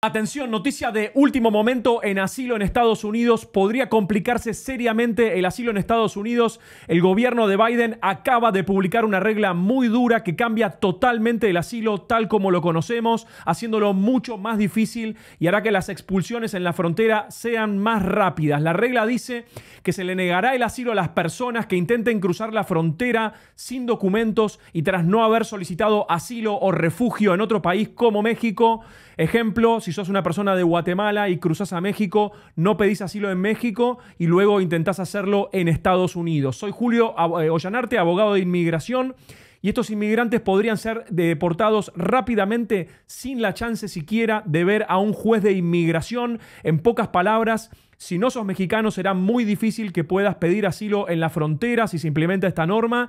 Atención, noticia de último momento en asilo en Estados Unidos. Podría complicarse seriamente el asilo en Estados Unidos. El gobierno de Biden acaba de publicar una regla muy dura que cambia totalmente el asilo tal como lo conocemos, haciéndolo mucho más difícil y hará que las expulsiones en la frontera sean más rápidas. La regla dice que se le negará el asilo a las personas que intenten cruzar la frontera sin documentos y tras no haber solicitado asilo o refugio en otro país como México. Ejemplo, si sos una persona de Guatemala y cruzas a México, no pedís asilo en México y luego intentás hacerlo en Estados Unidos. Soy Julio eh, Ollanarte, abogado de inmigración. Y estos inmigrantes podrían ser deportados rápidamente sin la chance siquiera de ver a un juez de inmigración. En pocas palabras, si no sos mexicano, será muy difícil que puedas pedir asilo en la frontera si se implementa esta norma.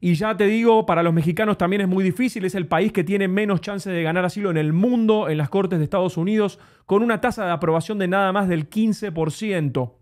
Y ya te digo, para los mexicanos también es muy difícil, es el país que tiene menos chance de ganar asilo en el mundo, en las Cortes de Estados Unidos, con una tasa de aprobación de nada más del 15%.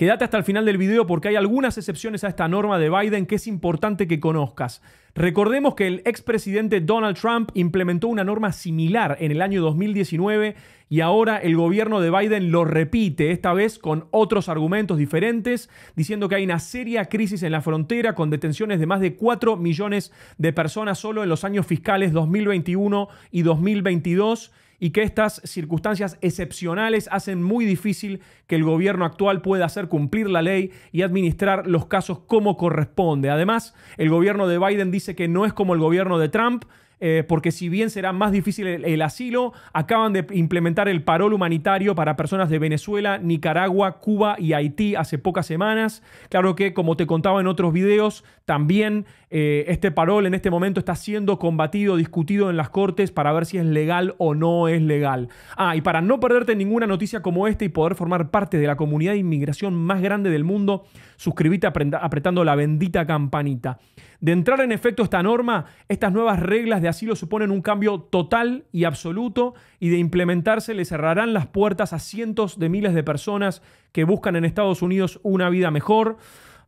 Quédate hasta el final del video porque hay algunas excepciones a esta norma de Biden que es importante que conozcas. Recordemos que el expresidente Donald Trump implementó una norma similar en el año 2019 y ahora el gobierno de Biden lo repite, esta vez con otros argumentos diferentes, diciendo que hay una seria crisis en la frontera con detenciones de más de 4 millones de personas solo en los años fiscales 2021 y 2022 y que estas circunstancias excepcionales hacen muy difícil que el gobierno actual pueda hacer cumplir la ley y administrar los casos como corresponde. Además, el gobierno de Biden dice que no es como el gobierno de Trump, eh, porque si bien será más difícil el, asilo, acaban de implementar el parol humanitario para personas de Venezuela, Nicaragua, Cuba y Haití hace pocas semanas. Claro que, como te contaba en otros videos, también eh, este parol en este momento está siendo combatido, discutido en las cortes para ver si es legal o no es legal. Ah, y para no perderte ninguna noticia como esta y poder formar parte de la comunidad de inmigración más grande del mundo, suscríbete apretando la bendita campanita. De entrar en efecto esta norma, estas nuevas reglas de asilo suponen un cambio total y absoluto y de implementarse le cerrarán las puertas a cientos de miles de personas que buscan en Estados Unidos una vida mejor.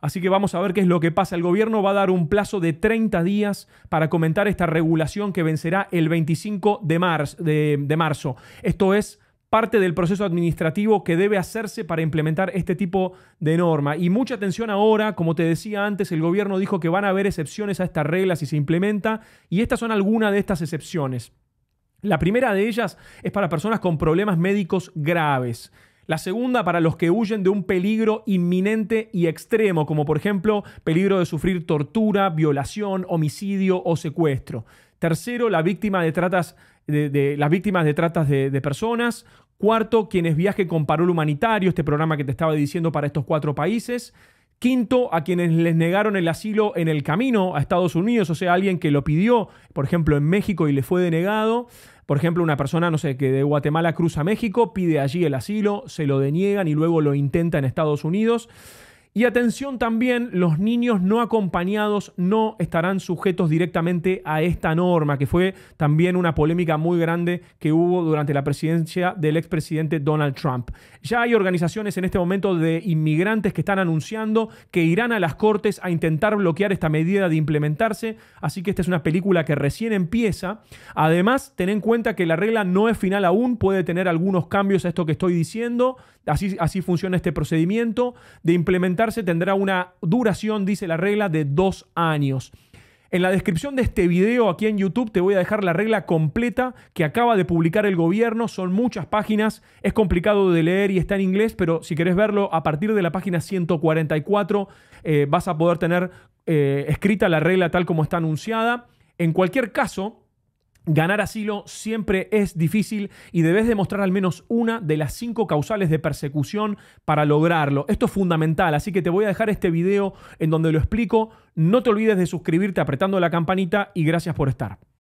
Así que vamos a ver qué es lo que pasa. El gobierno va a dar un plazo de 30 días para comentar esta regulación que vencerá el 25 de, marzo. de marzo. Esto es parte del proceso administrativo que debe hacerse para implementar este tipo de norma. Y mucha atención ahora, como te decía antes, el gobierno dijo que van a haber excepciones a estas reglas si se implementa, y estas son algunas de estas excepciones. La primera de ellas es para personas con problemas médicos graves. La segunda para los que huyen de un peligro inminente y extremo, como por ejemplo peligro de sufrir tortura, violación, homicidio o secuestro. Tercero, la víctima de tratas las víctimas de tratas de, de, personas. Cuarto, quienes viajen con parol humanitario, este programa que te estaba diciendo para estos cuatro países. Quinto, a quienes les negaron el asilo en el camino a Estados Unidos, o sea, alguien que lo pidió, por ejemplo, en México y le fue denegado. Por ejemplo, una persona, no sé, que de Guatemala cruza a México, pide allí el asilo, se lo deniegan y luego lo intenta en Estados Unidos. Y atención también, los niños no acompañados no estarán sujetos directamente a esta norma, que fue también una polémica muy grande que hubo durante la presidencia del expresidente Donald Trump. Ya hay organizaciones en este momento de inmigrantes que están anunciando que irán a las cortes a intentar bloquear esta medida de implementarse, así que esta es una película que recién empieza. Además, ten en cuenta que la regla no es final aún, puede tener algunos cambios a esto que estoy diciendo, así, así funciona este procedimiento de implementar tendrá una duración, dice la regla, de dos años. En la descripción de este video aquí en YouTube te voy a dejar la regla completa que acaba de publicar el gobierno. Son muchas páginas, es complicado de leer y está en inglés, pero si querés verlo a partir de la página 144 eh, vas a poder tener eh, escrita la regla tal como está anunciada. En cualquier caso, Ganar asilo siempre es difícil y debes demostrar al menos una de las cinco causales de persecución para lograrlo. Esto es fundamental, así que te voy a dejar este video en donde lo explico. No te olvides de suscribirte apretando la campanita y gracias por estar.